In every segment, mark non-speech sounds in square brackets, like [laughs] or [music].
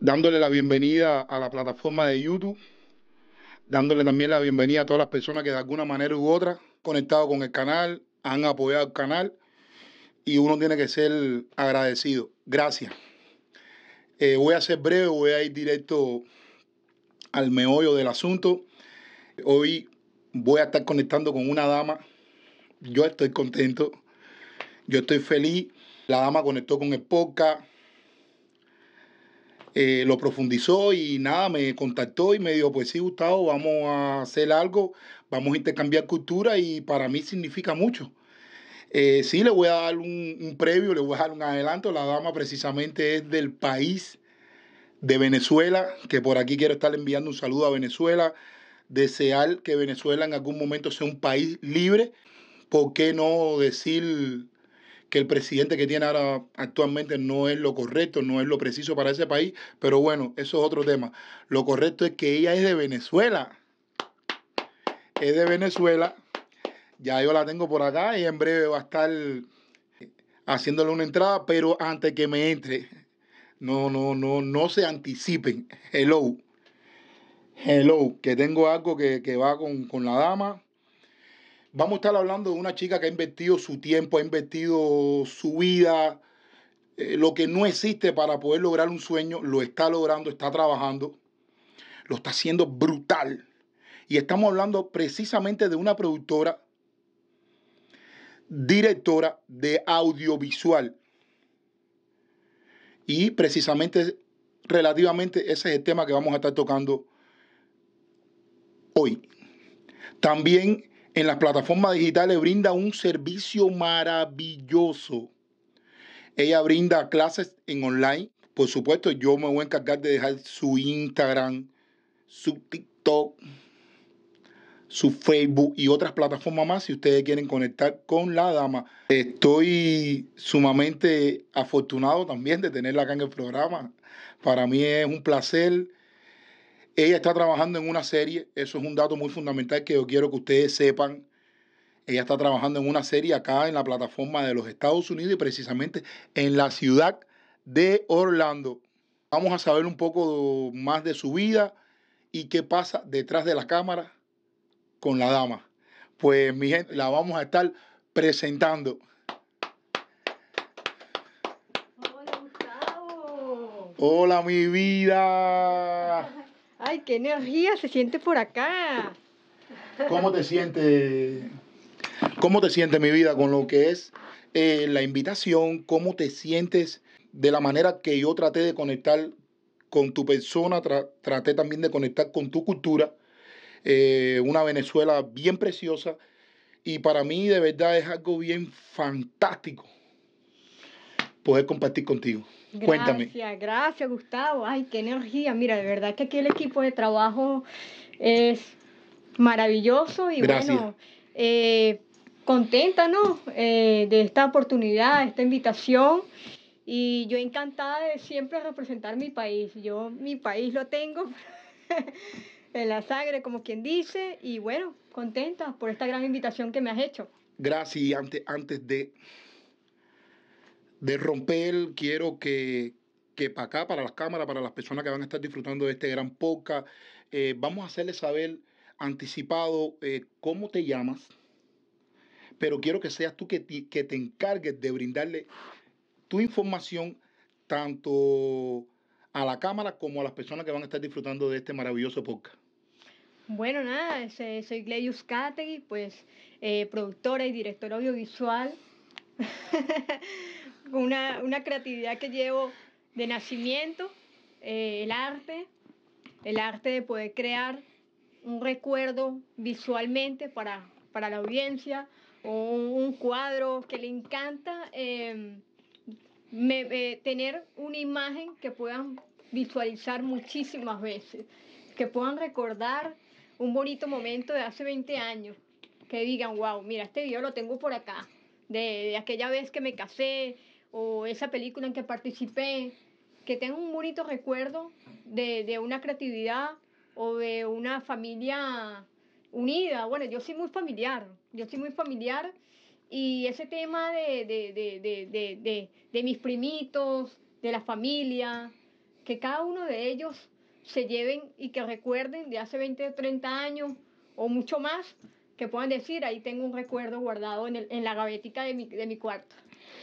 dándole la bienvenida a la plataforma de YouTube, dándole también la bienvenida a todas las personas que de alguna manera u otra conectado con el canal, han apoyado el canal y uno tiene que ser agradecido. Gracias. Eh, voy a ser breve, voy a ir directo al meollo del asunto. Hoy voy a estar conectando con una dama. Yo estoy contento, yo estoy feliz. La dama conectó con el podcast, eh, lo profundizó y nada, me contactó y me dijo, pues sí, Gustavo, vamos a hacer algo, vamos a intercambiar cultura y para mí significa mucho. Eh, sí, le voy a dar un, un, previo, le voy a dar un adelanto. La dama precisamente es del país de Venezuela, que por aquí quiero estar enviando un saludo a Venezuela, desear que Venezuela en algún momento sea un país libre. ¿Por qué no decir que el presidente que tiene ahora actualmente no es lo correcto, no es lo preciso para ese país, pero bueno, eso es otro tema. Lo correcto es que ella es de Venezuela. Es de Venezuela. Ya yo la tengo por acá y en breve va a estar eh, haciéndole una entrada, pero antes que me entre, no, no, no, no se anticipen. Hello. Hello, que tengo algo que, que va con, con la dama Vamos a estar hablando de una chica que ha invertido su tiempo, ha invertido su vida, eh, lo que no existe para poder lograr un sueño, lo está logrando, está trabajando, lo está haciendo brutal. Y estamos hablando precisamente de una productora, directora de audiovisual. Y precisamente, relativamente, ese es el tema que vamos a estar tocando hoy. También en las plataformas digitales brinda un servicio maravilloso. Ella brinda clases en online. Por supuesto, yo me voy a encargar de dejar su Instagram, su TikTok, su Facebook y otras plataformas más si ustedes quieren conectar con la dama. Estoy sumamente afortunado también de tenerla acá en el programa. Para mí es un placer ella está trabajando en una serie, eso es un dato muy fundamental que yo quiero que ustedes sepan. Ella está trabajando en una serie acá en la plataforma de los Estados Unidos y precisamente en la ciudad de Orlando. Vamos a saber un poco más de su vida y qué pasa detrás de la cámara con la dama. Pues mi gente, la vamos a estar presentando. Hola, Gustavo. Hola, mi vida. ¡Ay, qué energía se siente por acá! ¿Cómo te sientes? ¿Cómo te sientes mi vida con lo que es eh, la invitación? ¿Cómo te sientes de la manera que yo traté de conectar con tu persona? traté también de conectar con tu cultura. Eh, una Venezuela bien preciosa y para mí de verdad es algo bien fantástico poder compartir contigo. Gracias, Gracias, Gustavo. Ay, qué energía. Mira, de verdad que aquí el equipo de trabajo es maravilloso y gracias. bueno, eh, contenta, ¿no? Eh, de esta oportunidad, esta invitación. Y yo encantada de siempre representar mi país. Yo mi país lo tengo [laughs] en la sangre, como quien dice. Y bueno, contenta por esta gran invitación que me has hecho. Gracias. Antes, antes de de romper, quiero que, que para acá, para las cámaras, para las personas que van a estar disfrutando de este gran podcast, eh, vamos a hacerles saber anticipado eh, cómo te llamas, pero quiero que seas tú que te, que te encargues de brindarle tu información tanto a la cámara como a las personas que van a estar disfrutando de este maravilloso podcast. Bueno, nada, soy Gleyus Categui, pues eh, productora y directora audiovisual. [laughs] una, creatividad que llevo de nacimiento, eh, el arte, el arte de poder crear un recuerdo visualmente para, para la audiencia o un, cuadro que le encanta eh, eh, tener una imagen que puedan visualizar muchísimas veces, que puedan recordar un bonito momento de hace 20 años, que digan, wow, mira, este video lo tengo por acá, de aquella vez que me casé, o esa película en que participé, que tenga un bonito recuerdo de, una creatividad o de una familia unida. Bueno, yo soy muy familiar, yo soy muy familiar y ese tema de, de, de, de, mis primitos, de la familia, que cada uno de ellos se lleven y que recuerden de hace 20 o 30 años o mucho más que puedan decir, ahí tengo un recuerdo guardado en, la gavetica de mi, cuarto.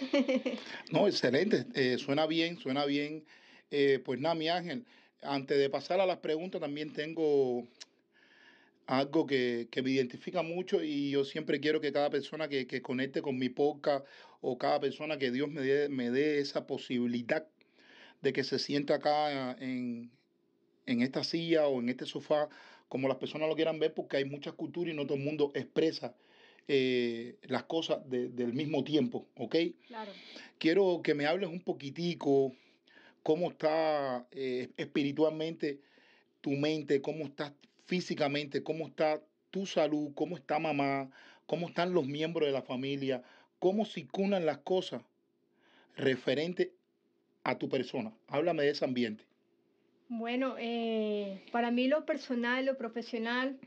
[laughs] no, excelente, eh, suena bien, suena bien. Eh, pues nada, mi Ángel, antes de pasar a las preguntas, también tengo algo que, me identifica mucho y yo siempre quiero que cada persona que, conecte con mi podcast o cada persona que Dios me dé, me dé esa posibilidad de que se sienta acá en, en esta silla o en este sofá como las personas lo quieran ver, porque hay muchas culturas y no todo el mundo expresa eh, las cosas del mismo tiempo, ¿ok? Claro. Quiero que me hables un poquitico cómo está eh, espiritualmente tu mente, cómo estás físicamente, cómo está tu salud, cómo está mamá, cómo están los miembros de la familia, cómo cunan las cosas referente a tu persona. Háblame de ese ambiente. Bueno, eh, para mí lo personal, lo profesional,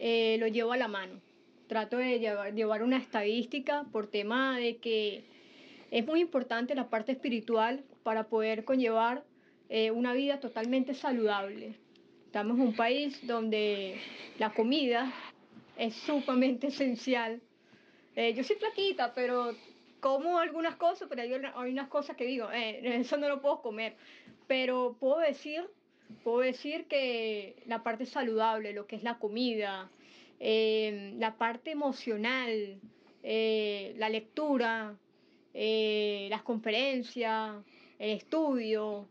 eh, lo llevo a la mano. Trato de llevar, una estadística por tema de que es muy importante la parte espiritual para poder conllevar eh, una vida totalmente saludable. Estamos en un país donde la comida es sumamente [laughs] esencial. yo soy plaquita, pero como algunas cosas, pero hay, hay unas cosas que digo, eso no lo puedo comer pero puedo decir, puedo decir que la parte saludable, lo que es la comida, eh, la parte emocional, eh, la lectura, eh, las conferencias, el estudio,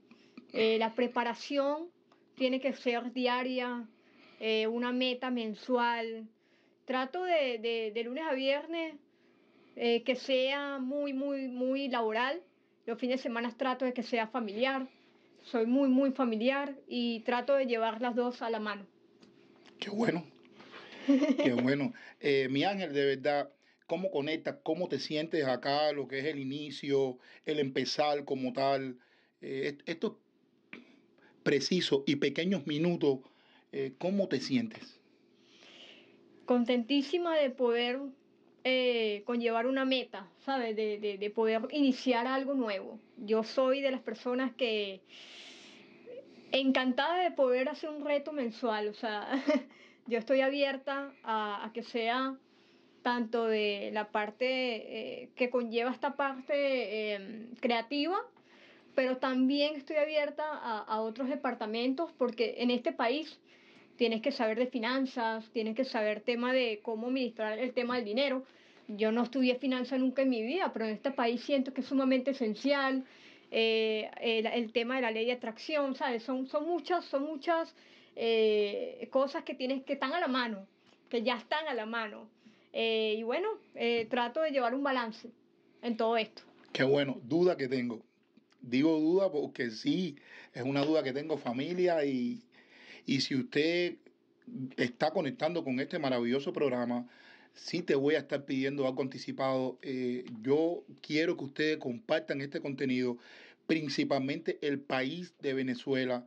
la preparación tiene que ser diaria, una meta mensual. Trato de, de, de lunes a viernes que sea muy, muy, muy laboral. Los fines de semana trato de que sea familiar soy muy, muy familiar y trato de llevar las dos a la mano. Qué bueno, qué [laughs] bueno. Eh, mi ángel, de verdad, ¿cómo conectas? ¿Cómo te sientes acá? Lo que es el inicio, el empezar como tal. Eh, estos precisos y pequeños minutos, eh, ¿cómo te sientes? Contentísima de poder conllevar una meta, ¿sabes? de, poder iniciar algo nuevo. Yo soy de las personas que encantada de poder hacer un reto mensual, o sea, [laughs] yo estoy abierta a, que sea tanto de la parte eh, que conlleva esta parte em, creativa, pero también estoy abierta a, otros departamentos porque en este país tienes que saber de finanzas, tienes que saber tema de cómo administrar el tema del dinero. Yo no estudié finanzas nunca en mi vida, pero en este país siento que es sumamente esencial eh, eh, el, tema de la ley de atracción, ¿sabes? Son, son muchas, son muchas eh, cosas que tienes, que están a la mano, que ya están a la mano. y bueno, trato de llevar un balance en todo esto. Qué bueno, duda que tengo. Digo duda porque sí, es una duda que tengo familia y, y si usted está conectando con este maravilloso programa, sí te voy a estar pidiendo algo anticipado. Eh, yo quiero que ustedes compartan este contenido, principalmente el país de Venezuela.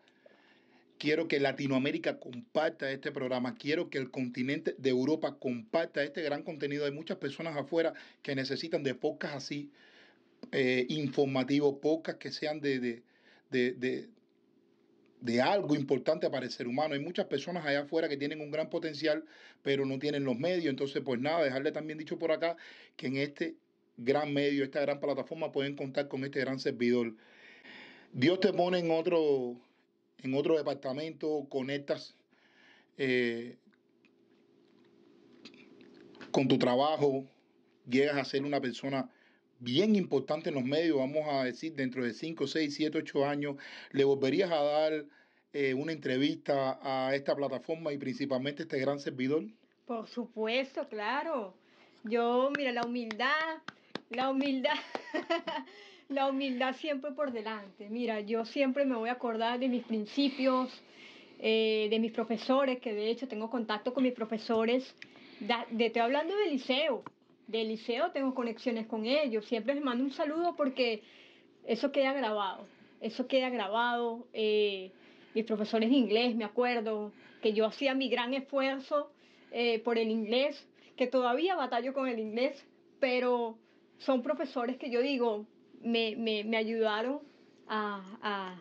Quiero que Latinoamérica comparta este programa. Quiero que el continente de Europa comparta este gran contenido. Hay muchas personas afuera que necesitan de pocas así, eh, informativo, pocas que sean de, de de algo importante para el ser humano. Hay muchas personas allá afuera que tienen un gran potencial, pero no tienen los medios. Entonces, pues nada, dejarle también dicho por acá que en este gran medio, esta gran plataforma, pueden contar con este gran servidor. Dios te pone en otro, en otro departamento, conectas eh, con tu trabajo, llegas a ser una persona bien importante en los medios, vamos a decir, dentro de 5, 6, 7, 8 años, le volverías a dar eh, una entrevista a esta plataforma y principalmente a este gran servidor? Por supuesto, claro. Yo, mira, la humildad, la humildad, [laughs] la humildad siempre por delante. Mira, yo siempre me voy a acordar de mis principios, eh, de mis profesores, que de hecho tengo contacto con mis profesores. De, de, estoy hablando del liceo, del liceo, tengo conexiones con ellos, siempre les mando un saludo porque eso queda grabado, eso queda grabado. Eh, mis profesores de inglés, me acuerdo, que yo hacía mi gran esfuerzo eh, por el inglés, que todavía batallo con el inglés, pero son profesores que yo digo, me, ayudaron a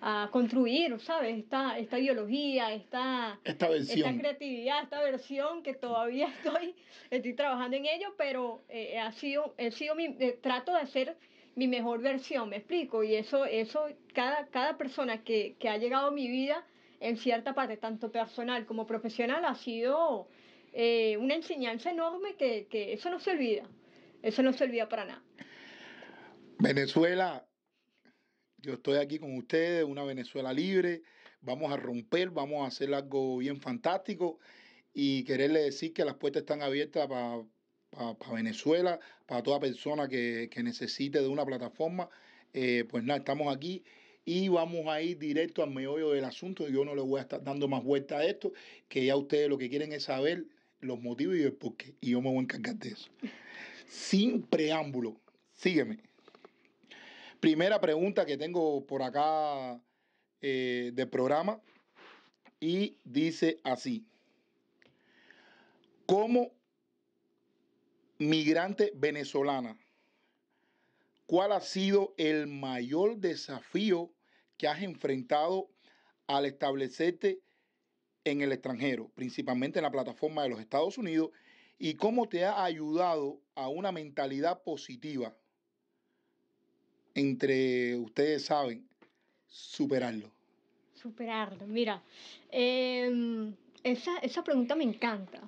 a construir, ¿sabes? Esta, esta ideología, esta, esta, creatividad, esta versión que todavía [laughs] estoy, estoy trabajando en ello, pero eh, ha sido, he sido mi, eh, trato de hacer mi mejor versión, me explico, y eso, eso cada, cada persona que, que ha llegado a mi vida en cierta parte, tanto personal como profesional, ha sido eh, una enseñanza enorme que, que eso no se olvida, eso no se olvida para nada. Venezuela yo estoy aquí con ustedes, una Venezuela libre. Vamos a romper, vamos a hacer algo bien fantástico y quererle decir que las puertas están abiertas para Venezuela, para toda persona que, necesite de una plataforma. Eh, pues nada, estamos aquí y vamos a ir directo al meollo del asunto. Yo no le voy a estar dando más vuelta a esto, que ya ustedes lo que quieren es saber los motivos y el porqué. Y yo me voy a encargar de eso. Sin preámbulo, sígueme. Primera pregunta que tengo por acá eh, del programa y dice así. Como migrante venezolana, ¿cuál ha sido el mayor desafío que has enfrentado al establecerte en el extranjero, principalmente en la plataforma de los Estados Unidos, y cómo te ha ayudado a una mentalidad positiva entre ustedes saben superarlo? Superarlo, mira, em, esa, esa pregunta me encanta.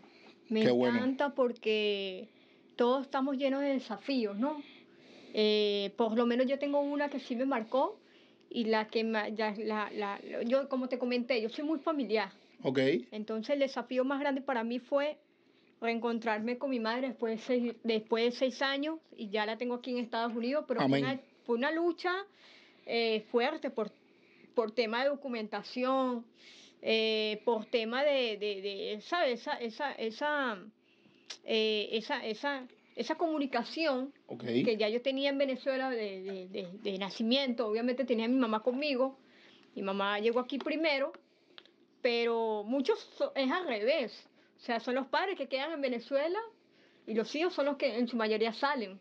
Me encanta porque todos estamos llenos de desafíos, ¿no? Eh, por lo menos yo tengo una que sí me marcó y la que la, yo como te comenté, yo soy muy familiar. Ok. Entonces el desafío más grande para mí fue reencontrarme con mi madre después de seis, después de seis años y ya la tengo aquí en Estados Unidos, pero fue una lucha eh, fuerte por, por tema de documentación, eh, por tema de, Esa, esa, esa, esa, eh, esa, comunicación que ya yo tenía en Venezuela de, nacimiento. Obviamente tenía a mi mamá conmigo. Mi mamá llegó aquí primero, pero muchos es al revés. O sea, son los padres que quedan en Venezuela y los hijos son los que en su mayoría salen.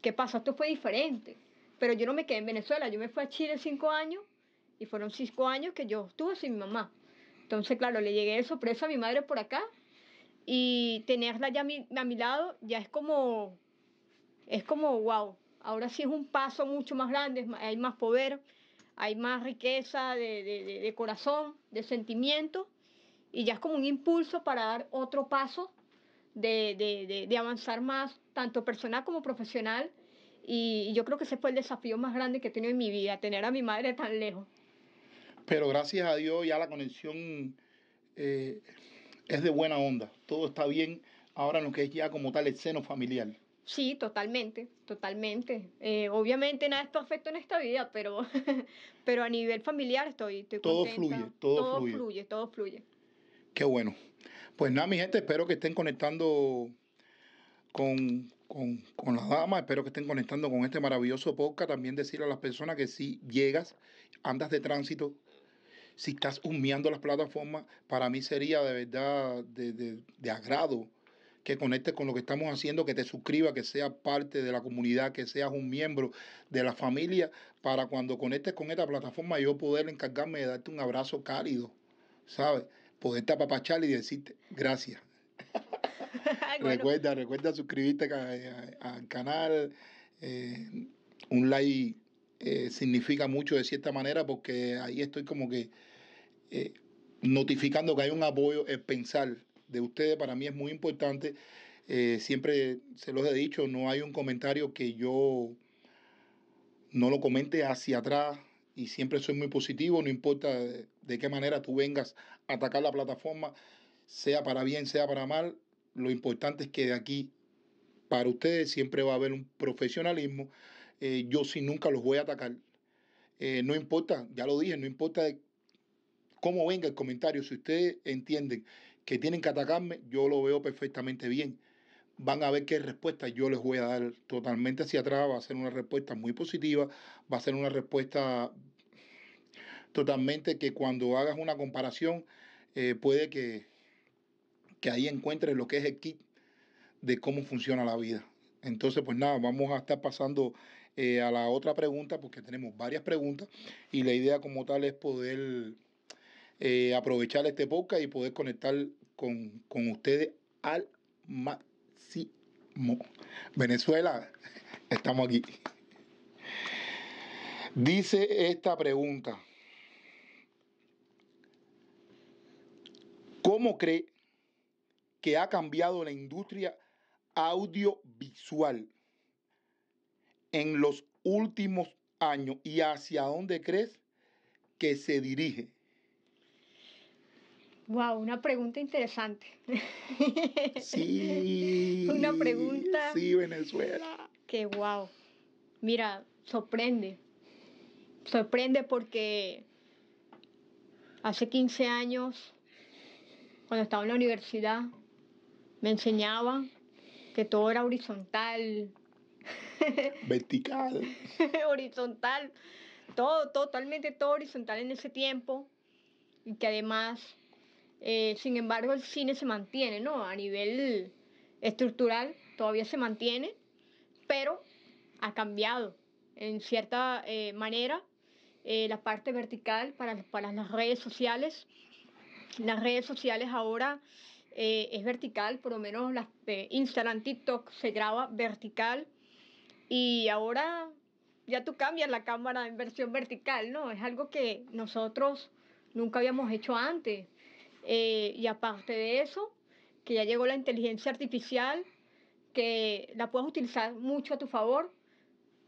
¿Qué pasa? Esto fue diferente. Pero yo no me quedé en Venezuela, yo me fui a Chile cinco años y fueron cinco años que yo estuve sin mi mamá. Entonces, claro, le llegué de sorpresa a mi madre por acá y tenerla ya a mi, a mi lado ya es como, es como, wow, ahora sí es un paso mucho más grande, hay más poder, hay más riqueza de, de, de, corazón, de sentimiento y ya es como un impulso para dar otro paso de, de, de, de, avanzar más, tanto personal como profesional, y yo creo que ese fue el desafío más grande que he tenido en mi vida, tener a mi madre tan lejos. Pero gracias a Dios ya la conexión eh, es de buena onda. Todo está bien ahora en lo que es ya como tal el seno familiar. Sí, totalmente, totalmente. Eh, obviamente nada esto afecta en esta vida, pero, [laughs] pero a nivel familiar estoy, todo Fluye, todo, todo fluye, todo fluye. Qué bueno. Pues nada, mi gente, espero que estén conectando con con, con la dama. Espero que estén conectando con este maravilloso podcast. También decirle a las personas que si llegas, andas de tránsito, si estás humeando las plataformas, para mí sería de verdad de, de agrado que conectes con lo que estamos haciendo, que te suscribas, que seas parte de la comunidad, que seas un miembro de la familia, para cuando conectes con esta plataforma yo poder encargarme de darte un abrazo cálido, ¿sabes? Poderte apapachar y decirte gracias. [laughs] Pues. Recuerda, recuerda suscribirte eh, al canal. Eh, un like eh, significa mucho de cierta manera porque ahí estoy como que notificando que hay un apoyo. El pensar de ustedes para mí es muy importante. siempre se los he dicho, no hay un comentario que yo no lo comente hacia atrás y siempre soy muy positivo, no importa de, qué manera tú vengas a atacar la plataforma, sea para bien, sea para mal, lo importante es que de aquí para ustedes siempre va a haber un profesionalismo. Eh, yo sí nunca los voy a atacar. Eh, no importa, ya lo dije, no importa cómo venga el comentario. Si ustedes entienden que tienen que atacarme, yo lo veo perfectamente bien. Van a ver qué respuesta yo les voy a dar totalmente hacia atrás. Va a ser una respuesta muy positiva, va a ser una respuesta totalmente que cuando hagas una comparación eh, puede que, que ahí encuentres lo que es el kit de cómo funciona la vida. Entonces, pues nada, vamos a estar pasando eh, a la otra pregunta, porque tenemos varias preguntas, y la idea como tal es poder eh, aprovechar este podcast y poder conectar con, con ustedes al máximo. Venezuela, estamos aquí. Dice esta pregunta. ¿Cómo cree que ha cambiado la industria audiovisual en los últimos años y hacia dónde crees que se dirige? Wow, una pregunta interesante. Sí. [laughs] una pregunta. Sí, Venezuela. Qué wow. Mira, sorprende. Sorprende porque hace 15 años, cuando estaba en la universidad, me enseñaban que todo era horizontal. [laughs] Vertical. [laughs] horizontal. Todo, totalmente todo horizontal en ese tiempo. Y que además, eh, sin embargo, el cine se mantiene, ¿no? A nivel estructural todavía se mantiene, pero ha cambiado en cierta eh, manera eh, la parte vertical para, para las redes sociales. Las redes sociales ahora eh, es vertical, por lo menos las Instagram, TikTok se graba vertical y ahora ya tú cambias la cámara en versión vertical, ¿no? Es algo que nosotros nunca habíamos hecho antes. Eh, y aparte de eso, que ya llegó la inteligencia artificial, que la puedes utilizar mucho a tu favor.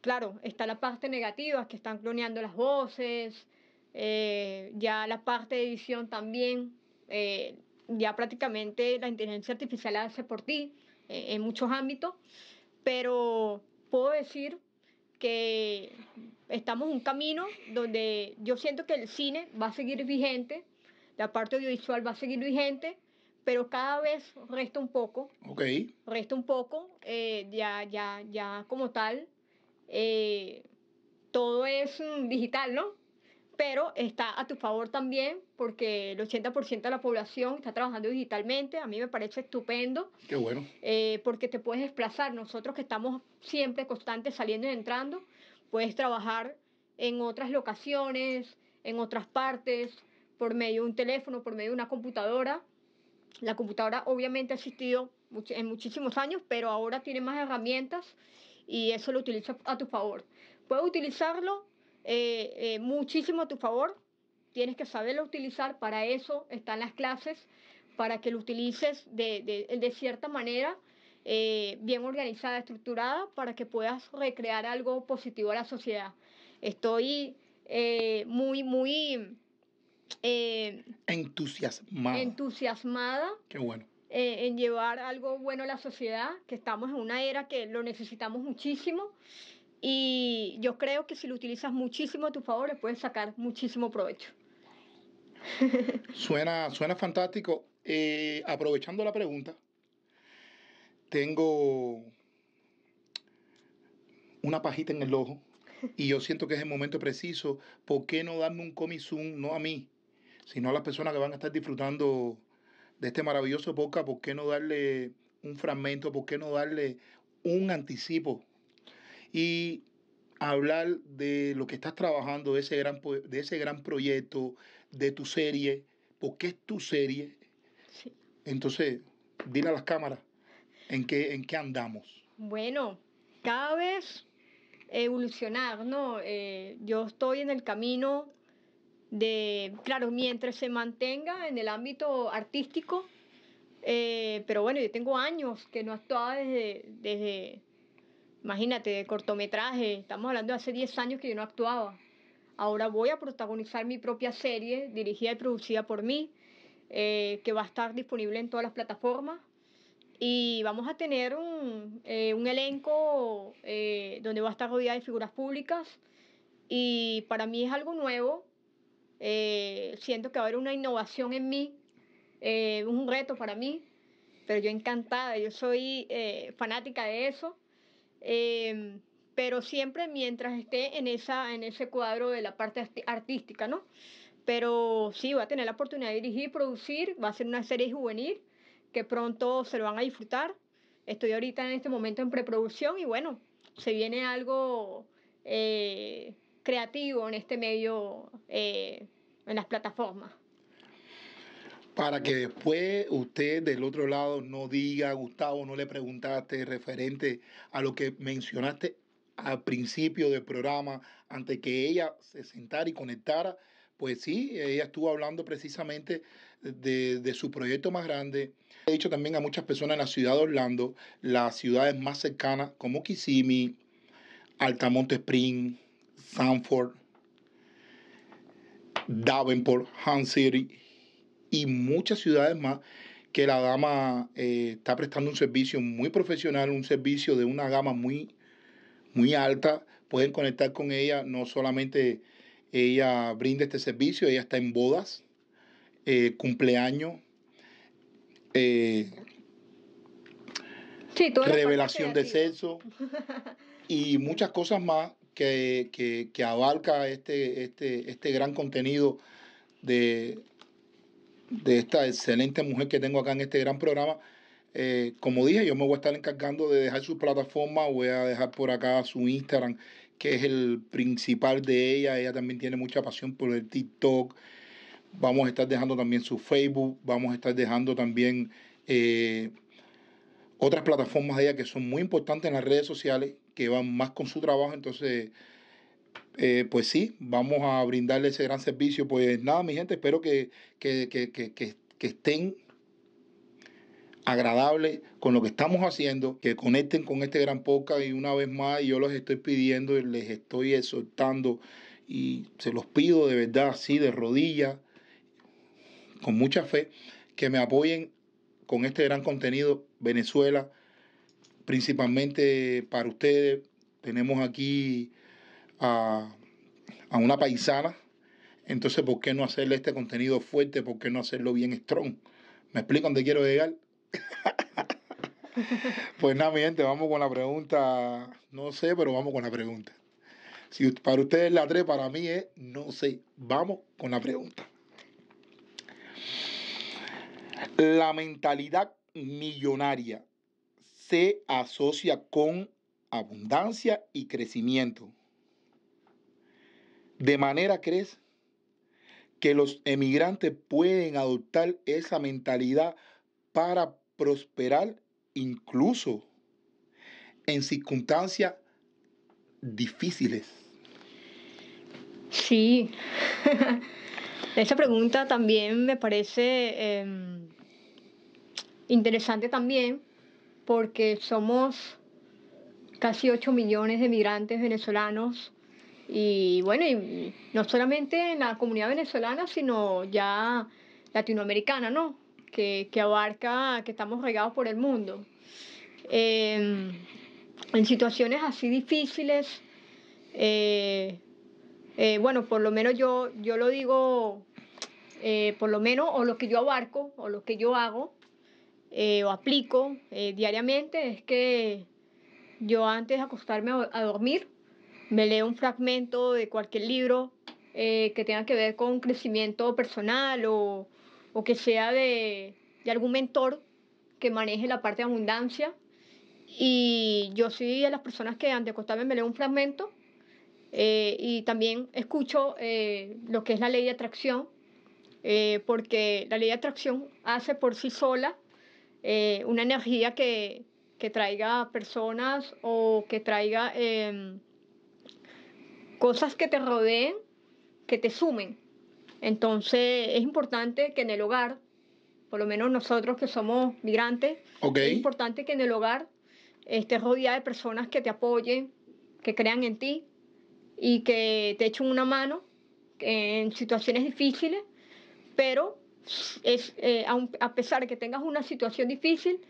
Claro, está la parte negativa, que están cloneando las voces, eh, ya la parte de visión también, ya prácticamente la inteligencia artificial hace por ti eh, en muchos ámbitos, pero puedo decir que estamos en un camino donde yo siento que el cine va a seguir vigente, la parte audiovisual va a seguir vigente, pero cada vez resta un poco. Ok. Resta un poco, eh, ya, ya, ya como tal, eh, todo es mm, digital, ¿no? pero está a tu favor también porque el 80% de la población está trabajando digitalmente, a mí me parece estupendo. Qué bueno. Eh, porque te puedes desplazar, nosotros que estamos siempre constantes saliendo y entrando, puedes trabajar en otras locaciones, en otras partes, por medio de un teléfono, por medio de una computadora. La computadora obviamente ha existido en muchísimos años, pero ahora tiene más herramientas y eso lo utiliza a tu favor. Puedes utilizarlo eh, eh, muchísimo a tu favor. Tienes que saberlo utilizar, para eso están las clases, para que lo utilices de, cierta manera, eh, bien organizada, estructurada, para que puedas recrear algo positivo a la sociedad. Estoy muy, muy... entusiasmada. Entusiasmada. Qué bueno. en llevar algo bueno a la sociedad, que estamos en una era que lo necesitamos muchísimo. Y yo creo que si lo utilizas muchísimo a tu favor, le puedes sacar muchísimo provecho. [laughs] suena, suena fantástico. Eh, aprovechando la pregunta, tengo una pajita en el ojo y yo siento que es el momento preciso. ¿Por qué no darme un comi zoom, no a mí, sino a las personas que van a estar disfrutando de este maravilloso podcast? ¿Por qué no darle un fragmento? ¿Por qué no darle un anticipo y hablar de lo que estás trabajando, de ese gran, de ese gran proyecto, de tu serie, porque es tu serie. Entonces, dile a las cámaras en qué, en qué andamos. Bueno, cada vez evolucionar, ¿no? Eh, yo estoy en el camino de, claro, mientras se mantenga en el ámbito artístico, eh, pero bueno, yo tengo años que no actuaba desde, desde Imagínate, cortometraje, estamos hablando de hace 10 años que yo no actuaba. Ahora voy a protagonizar mi propia serie, dirigida y producida por mí, eh, que va a estar disponible en todas las plataformas. Y vamos a tener un, eh, un elenco eh, donde va a estar rodeada de figuras públicas. Y para mí es algo nuevo. siento que va a haber una innovación en mí, es un reto para mí, pero yo encantada, yo soy fanática de eso Em, pero siempre mientras esté en, esa, en ese cuadro de la parte artística, ¿no? Pero sí, va a tener la oportunidad de dirigir, producir, va a ser una serie juvenil que pronto se lo van a disfrutar. Estoy ahorita en este momento en preproducción y bueno, se viene algo eh, creativo en este medio, eh, en las plataformas para que después usted del otro lado no diga, Gustavo, no le preguntaste referente a lo que mencionaste al principio del programa, antes que ella se sentara y conectara, pues sí, ella estuvo hablando precisamente de, de, su proyecto más grande. He dicho también a muchas personas en la ciudad de Orlando, las ciudades más cercanas como Kissimmee, Altamonte Spring, Sanford, Davenport, Hans City, y muchas ciudades más que la dama eh, está prestando un servicio muy profesional, un servicio de una gama muy, muy alta. Pueden conectar con ella, no solamente ella brinda este servicio, ella está en bodas, eh, cumpleaños, eh, revelación de sexo y muchas cosas más que, que, que abarca este, este, este gran contenido de de esta excelente mujer que tengo acá en este gran programa. Eh, como dije, yo me voy a estar encargando de dejar su plataforma, voy a dejar por acá su Instagram, que es el principal de ella. Ella también tiene mucha pasión por el TikTok. Vamos a estar dejando también su Facebook, vamos a estar dejando también eh, otras plataformas de ella que son muy importantes en las redes sociales, que van más con su trabajo. Entonces, eh, pues sí, vamos a brindarle ese gran servicio. Pues nada, mi gente, espero que, que, que estén agradables con lo que estamos haciendo, que conecten con este gran podcast y una vez más yo los estoy pidiendo y les estoy exhortando y se los pido de verdad, así de rodillas, con mucha fe, que me apoyen con este gran contenido Venezuela, principalmente para ustedes. Tenemos aquí a, una paisana, entonces ¿por qué no hacerle este contenido fuerte? ¿Por qué no hacerlo bien strong? ¿Me explico dónde quiero llegar? [laughs] pues nada, mi gente, vamos con la pregunta. No sé, pero vamos con la pregunta. Si para ustedes la tres para mí es no sé. Vamos con la pregunta. La mentalidad millonaria se asocia con abundancia y crecimiento. De manera crees que los emigrantes pueden adoptar esa mentalidad para prosperar incluso en circunstancias difíciles. Sí, [laughs] esa pregunta también me parece em, interesante también porque somos casi 8 millones de migrantes venezolanos y bueno, y no solamente en la comunidad venezolana, sino ya latinoamericana, ¿no? Que, abarca, que estamos regados por el mundo. Em, en situaciones así difíciles, eh, eh, bueno, por lo menos yo, yo lo digo, eh, por lo menos, o lo que yo abarco, o lo que yo hago, o aplico diariamente, es que yo antes de acostarme a dormir, me leo un fragmento de cualquier libro eh, que tenga que ver con crecimiento personal o, que sea de, algún mentor que maneje la parte de abundancia. Y yo soy de las personas que han de me leo un fragmento eh, y también escucho eh, lo que es la ley de atracción, porque la ley de atracción hace por sí sola una energía que, que traiga personas o que traiga em, cosas que te rodeen, que te sumen. Entonces es importante que en el hogar, por lo menos nosotros que somos migrantes, es importante que en el hogar estés rodeada de personas que te apoyen, que crean en ti y que te echen una mano en situaciones difíciles, pero es, eh, a, pesar de que tengas una situación difícil,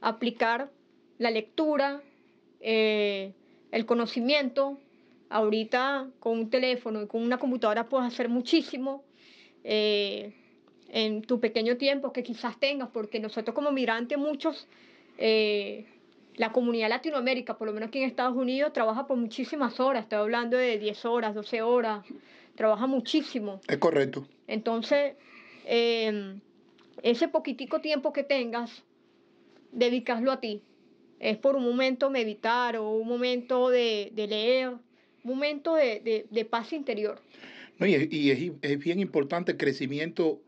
aplicar la lectura, eh, el conocimiento, Ahorita con un teléfono y con una computadora puedes hacer muchísimo eh, en tu pequeño tiempo que quizás tengas, porque nosotros como migrantes muchos, eh, la comunidad Latinoamérica, por lo menos aquí en Estados Unidos, trabaja por muchísimas horas, estoy hablando de 10 horas, 12 horas, trabaja muchísimo. Es correcto. Entonces, em, ese poquitico tiempo que tengas, dedicarlo a ti. Es por un momento meditar o un momento de, de leer, momento de, paz interior. y, es, bien importante el crecimiento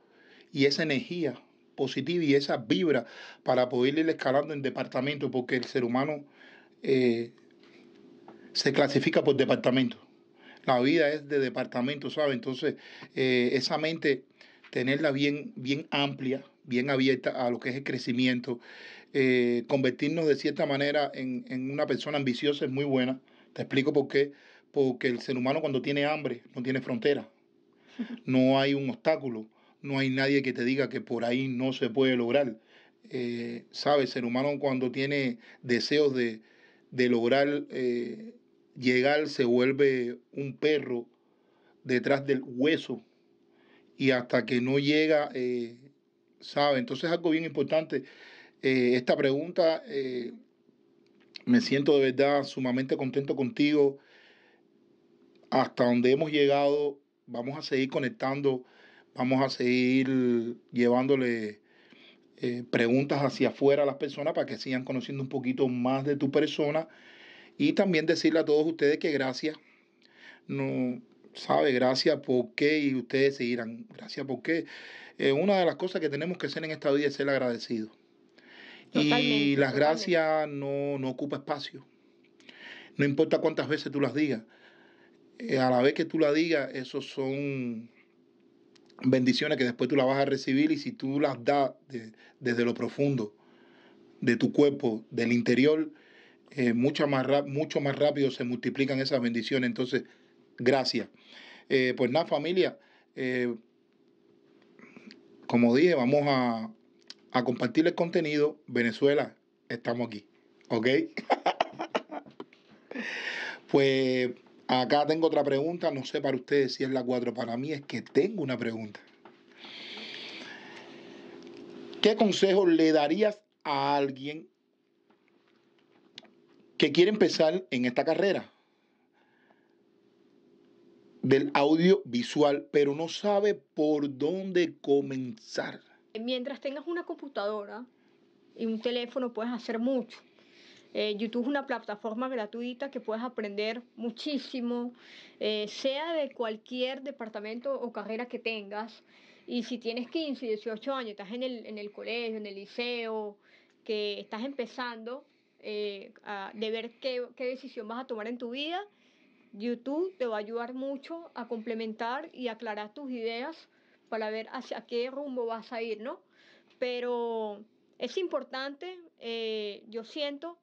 y esa energía positiva y esa vibra para poder ir escalando en departamento, porque el ser humano eh, se clasifica por departamento. La vida es de departamento, ¿sabes? Entonces, eh, esa mente, tenerla bien, bien amplia, bien abierta a lo que es el crecimiento, eh, convertirnos de cierta manera en una persona ambiciosa es muy buena. Te explico por qué porque el ser humano cuando tiene hambre no tiene frontera, [laughs] no hay un obstáculo, no hay nadie que te diga que por ahí no se puede lograr. Eh, ¿Sabes? El ser humano cuando tiene deseos de, lograr eh, llegar se vuelve un perro detrás del hueso y hasta que no llega, eh, ¿sabe? Entonces algo bien importante, eh, esta pregunta, me siento de verdad sumamente contento contigo, hasta donde hemos llegado, vamos a seguir conectando, vamos a seguir llevándole eh, preguntas hacia afuera a las personas para que sigan conociendo un poquito más de tu persona y también decirle a todos ustedes que gracias, no sabe, gracias por qué y ustedes seguirán, gracias por qué. Eh, una de las cosas que tenemos que hacer en esta vida es ser agradecido. y las gracias no, no ocupa espacio. No importa cuántas veces tú las digas. Eh, a la vez que tú la digas, esos son bendiciones que después tú la vas a recibir y si tú las das desde lo profundo de tu cuerpo, del interior, eh, mucho, más mucho más rápido se multiplican esas bendiciones. Entonces, gracias. Eh, pues nada, familia, como dije, vamos a, a compartir el contenido. Venezuela, estamos aquí, ¿ok? [laughs] pues Acá tengo otra pregunta, no sé para ustedes si es la 4, para mí es que tengo una pregunta. ¿Qué consejo le darías a alguien que quiere empezar en esta carrera del audiovisual, pero no sabe por dónde comenzar? Mientras tengas una computadora y un teléfono puedes hacer mucho eh, YouTube es una plataforma gratuita que puedes aprender muchísimo, eh, sea de cualquier departamento o carrera que tengas. Y si tienes 15, 18 años, estás en el, en el colegio, en el liceo, que estás empezando eh, a, de ver qué, qué decisión vas a tomar en tu vida, YouTube te va a ayudar mucho a complementar y aclarar tus ideas para ver hacia qué rumbo vas a ir, ¿no? Pero es importante, yo siento,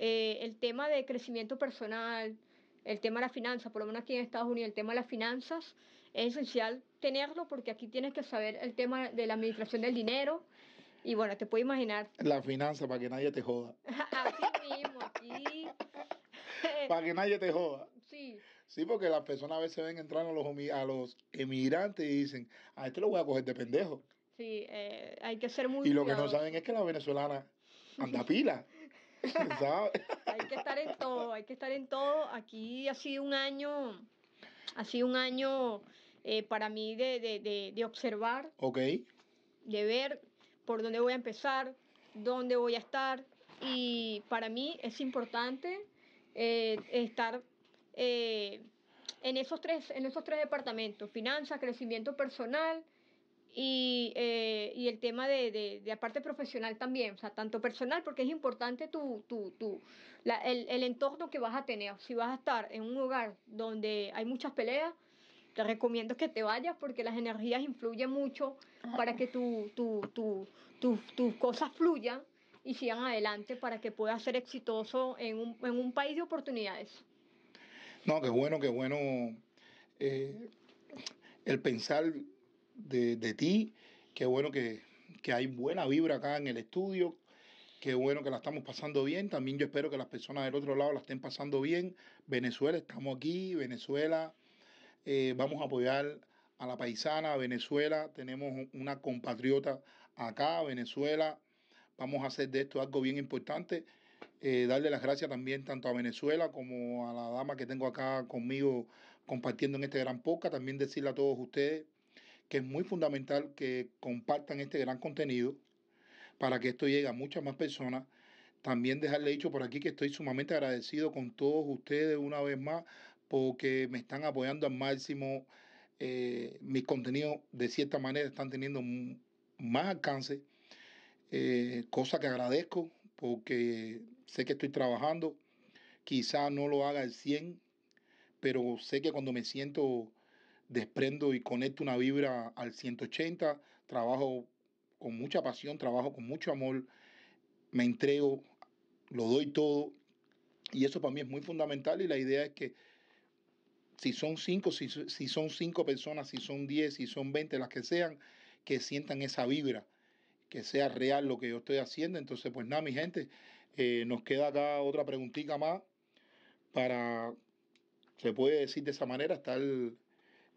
eh, el tema de crecimiento personal, el tema de la finanza, por lo menos aquí en Estados Unidos, el tema de las finanzas es esencial tenerlo porque aquí tienes que saber el tema de la administración del dinero y bueno, te puedes imaginar. La finanza para que nadie te joda. [laughs] así mismo, aquí. [laughs] para que nadie te joda. Sí. Sí, porque las personas a veces ven entrar a los, a emigrantes y dicen, a este lo voy a coger de pendejo. Sí, eh, hay que ser muy... Y lo que no saben es que la venezolana anda pila. [laughs] hay que estar en todo, hay que estar en todo. Aquí ha sido un año, ha sido un año eh, para mí de, observar, okay. de ver por dónde voy a empezar, dónde voy a estar. Y para mí es importante eh, estar eh, en, esos tres, en esos tres departamentos, finanzas, crecimiento personal eh, y, el tema de, de, la profesional también, o sea, tanto personal, porque es importante tu, tu, tu la, el, entorno que vas a tener. Si vas a estar en un lugar donde hay muchas peleas, te recomiendo que te vayas porque las energías influyen mucho para que tus tu, tu, cosas fluyan y sigan adelante para que puedas ser exitoso en un, país de oportunidades. No, qué bueno, qué bueno eh, el pensar de, ti. Qué bueno que, hay buena vibra acá en el estudio. Qué bueno que la estamos pasando bien. También yo espero que las personas del otro lado la estén pasando bien. Venezuela, estamos aquí. Venezuela, eh, vamos a apoyar a la paisana, Venezuela. Tenemos una compatriota acá, Venezuela. Vamos a hacer de esto algo bien importante. Eh, darle las gracias también tanto a Venezuela como a la dama que tengo acá conmigo compartiendo en este gran podcast. También decirle a todos ustedes que es muy fundamental que compartan este gran contenido para que esto llegue a muchas más personas. También dejarle dicho por aquí que estoy sumamente agradecido con todos ustedes una vez más porque me están apoyando al máximo. Eh, mis contenidos de cierta manera están teniendo más alcance, eh, cosa que agradezco porque sé que estoy trabajando. Quizás no lo haga al 100, pero sé que cuando me siento desprendo y conecto una vibra al 180, trabajo con mucha pasión, trabajo con mucho amor, me entrego, lo doy todo y eso para mí es muy fundamental y la idea es que si son cinco, si, son cinco personas, si son diez, si son veinte, las que sean, que sientan esa vibra, que sea real lo que yo estoy haciendo. Entonces, pues nada, mi gente, eh, nos queda acá otra preguntita más para, se puede decir de esa manera, estar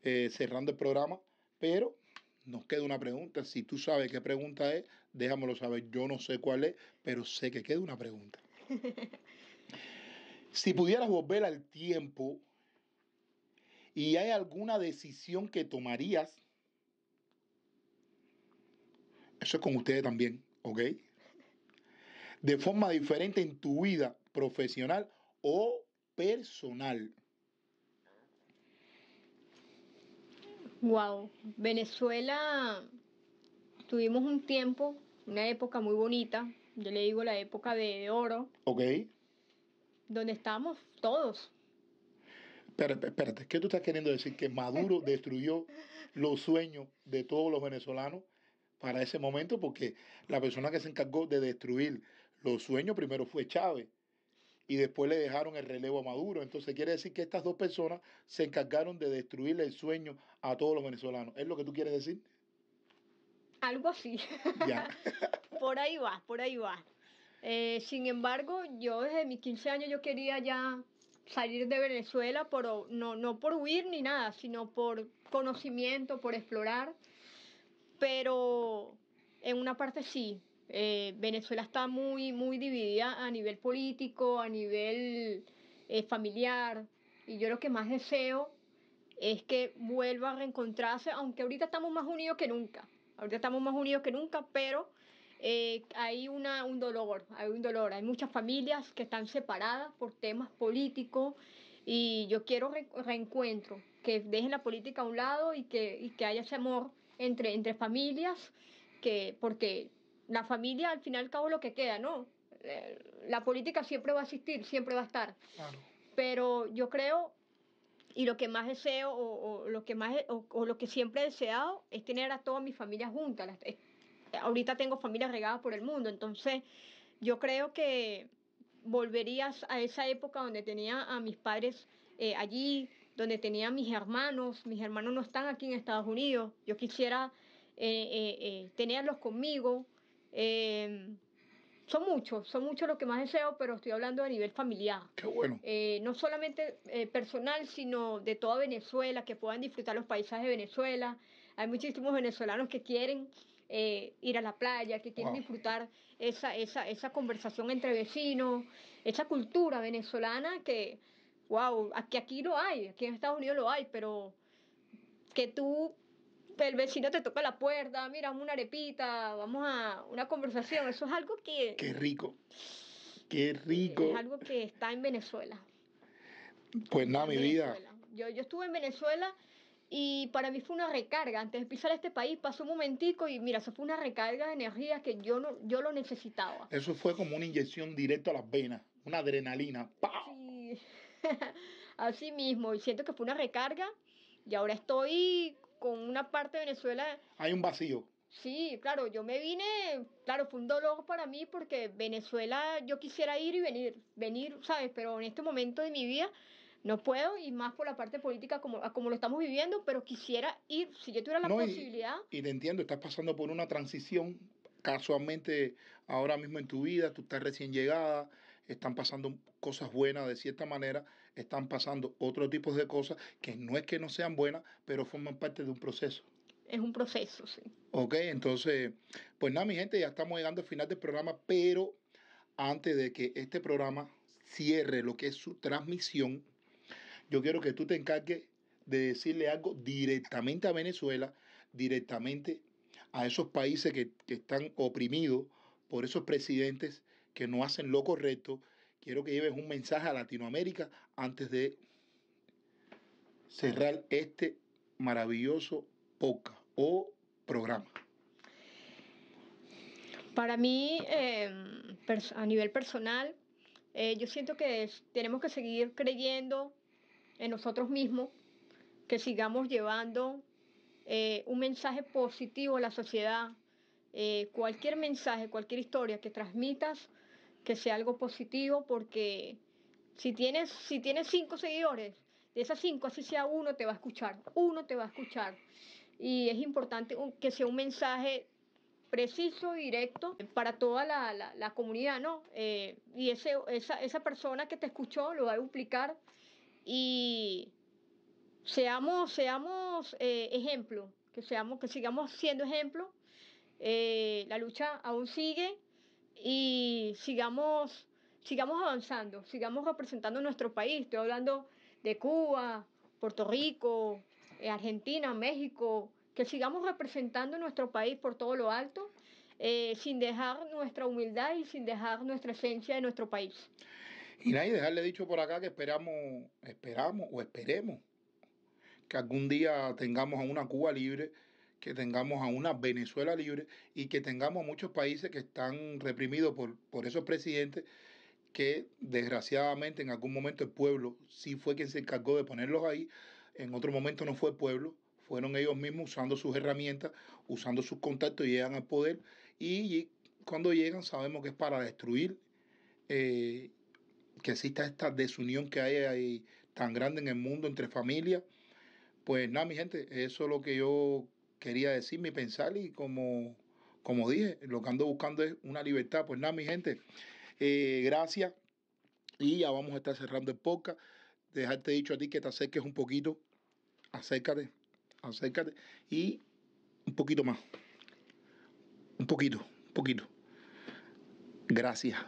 eh, cerrando el programa, pero nos queda una pregunta. Si tú sabes qué pregunta es, déjamelo saber. Yo no sé cuál es, pero sé que queda una pregunta. [laughs] si pudieras volver al tiempo y hay alguna decisión que tomarías, eso es con ustedes también, ¿ok? De forma diferente en tu vida profesional o personal. Wow, Venezuela tuvimos un tiempo, una época muy bonita, yo le digo la época de, oro. Ok. Donde estábamos todos. pero, espérate, ¿qué tú estás queriendo decir? Que Maduro [laughs] destruyó los sueños de todos los venezolanos para ese momento, porque la persona que se encargó de destruir los sueños primero fue Chávez y después le dejaron el relevo a Maduro. Entonces quiere decir que estas dos personas se encargaron de destruirle el sueño a todos los venezolanos. ¿Es lo que tú quieres decir? Algo así. [laughs] por ahí va, por ahí va. Eh, sin embargo, yo desde mis 15 años yo quería ya salir de Venezuela, pero no, no por huir ni nada, sino por conocimiento, por explorar. Pero en una parte sí, eh, Venezuela está muy, muy dividida a nivel político, a nivel eh, familiar, y yo lo que más deseo es que vuelva a reencontrarse, aunque ahorita estamos más unidos que nunca, ahorita estamos más unidos que nunca, pero eh, hay una, un dolor, hay un dolor, hay muchas familias que están separadas por temas políticos y yo quiero reencuentro, que dejen la política a un lado y que, que haya ese amor entre, entre familias, que, porque la familia al final y al cabo lo que queda, ¿no? Eh, la política siempre va a existir, siempre va a estar. Pero yo creo, y lo que más deseo, o, lo que más o, lo que siempre he deseado, es tener a toda mi familia junta. Eh, ahorita tengo familias regadas por el mundo, entonces yo creo que volverías a esa época donde tenía a mis padres eh, allí, donde tenía a mis hermanos, mis hermanos no están aquí en Estados Unidos, yo quisiera tenerlos conmigo, eh, son muchos, son muchos los que más deseo, pero estoy hablando a nivel familiar. Qué bueno. Eh, no solamente eh, personal, sino de toda Venezuela, que puedan disfrutar los paisajes de Venezuela. Hay muchísimos venezolanos que quieren eh, ir a la playa, que quieren disfrutar esa, esa, esa conversación entre vecinos, esa cultura venezolana que, wow, aquí, aquí lo hay, aquí en Estados Unidos lo hay, pero que tú el vecino te toca la puerta, mira, una arepita, vamos a una conversación. Eso es algo que... Qué rico. Qué rico. Es algo que está en Venezuela. Pues nada, mi vida. Yo, yo estuve en Venezuela y para mí fue una recarga. Antes de pisar este país pasó un momentico y mira, eso fue una recarga de energía que yo no yo lo necesitaba. Eso fue como una inyección directa a las venas, una adrenalina. Sí. [laughs] Así mismo, y siento que fue una recarga y ahora estoy con una parte de Venezuela. Hay un vacío. Sí, claro, yo me vine, claro, fue un dolor para mí porque Venezuela yo quisiera ir y venir, venir, ¿sabes? Pero en este momento de mi vida no puedo y más por la parte política como, como lo estamos viviendo, pero quisiera ir, si yo tuviera la posibilidad. Y, y te entiendo, estás pasando por una transición casualmente ahora mismo en tu vida, tú estás recién llegada, están pasando cosas buenas de cierta manera, están pasando otro tipo de cosas que no es que no sean buenas, pero forman parte de un proceso. Es un proceso, sí. Ok, entonces, pues nada, mi gente, ya estamos llegando al final del programa, pero antes de que este programa cierre lo que es su transmisión, yo quiero que tú te encargues de decirle algo directamente a Venezuela, directamente a esos países que, que están oprimidos por esos presidentes que no hacen lo correcto. Quiero que lleves un mensaje a Latinoamérica antes de cerrar este maravilloso podcast o programa. Para mí, em, a nivel personal, eh, yo siento que tenemos que seguir creyendo en nosotros mismos, que sigamos llevando eh, un mensaje positivo a la sociedad. Eh, cualquier mensaje, cualquier historia que transmitas que sea algo positivo porque si tienes, si tienes cinco seguidores, de esas cinco, así sea uno, te va a escuchar, uno te va a escuchar. Y es importante que sea un mensaje preciso, directo, para toda la, comunidad, ¿no? Eh, y ese, esa, persona que te escuchó lo va a duplicar y seamos, seamos eh, ejemplo, que, seamos, que sigamos siendo ejemplo. Eh, la lucha aún sigue y sigamos, sigamos avanzando, sigamos representando nuestro país. Estoy hablando de Cuba, Puerto Rico, eh, Argentina, México, que sigamos representando nuestro país por todo lo alto. Eh, sin dejar nuestra humildad y sin dejar nuestra esencia de nuestro país. Y nadie dejarle dicho por acá que esperamos, esperamos o esperemos que algún día tengamos a una Cuba libre que tengamos a una Venezuela libre y que tengamos muchos países que están reprimidos por, por esos presidentes que desgraciadamente en algún momento el pueblo sí fue quien se encargó de ponerlos ahí, en otro momento no fue el pueblo, fueron ellos mismos usando sus herramientas, usando sus contactos, y llegan al poder y cuando llegan sabemos que es para destruir eh, que exista esta desunión que hay, ahí tan grande en el mundo entre familias. Pues nada, mi gente, eso es lo que yo quería decir, mi pensar y como, como dije, lo que ando buscando es una libertad. Pues nada, mi gente, eh, gracias y ya vamos a estar cerrando el podcast. Dejarte dicho a ti que te acerques un poquito, acércate, acércate y un poquito más, un poquito, un poquito. Gracias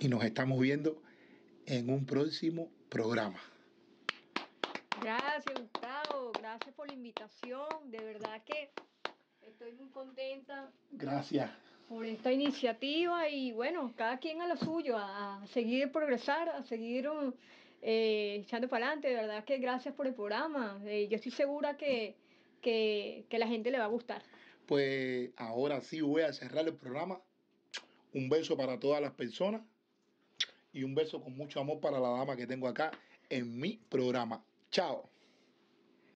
y nos estamos viendo en un próximo programa. Gracias, Gustavo gracias por la invitación. De verdad que estoy muy contenta. Gracias. Por esta iniciativa y bueno, cada quien a lo suyo, a, seguir progresar, a seguir um, eh, echando para adelante. De verdad que gracias por el programa. Eh, yo estoy segura que, que, que la gente le va a gustar. Pues ahora sí voy a cerrar el programa. Un beso para todas las personas y un beso con mucho amor para la dama que tengo acá en mi programa. Chao.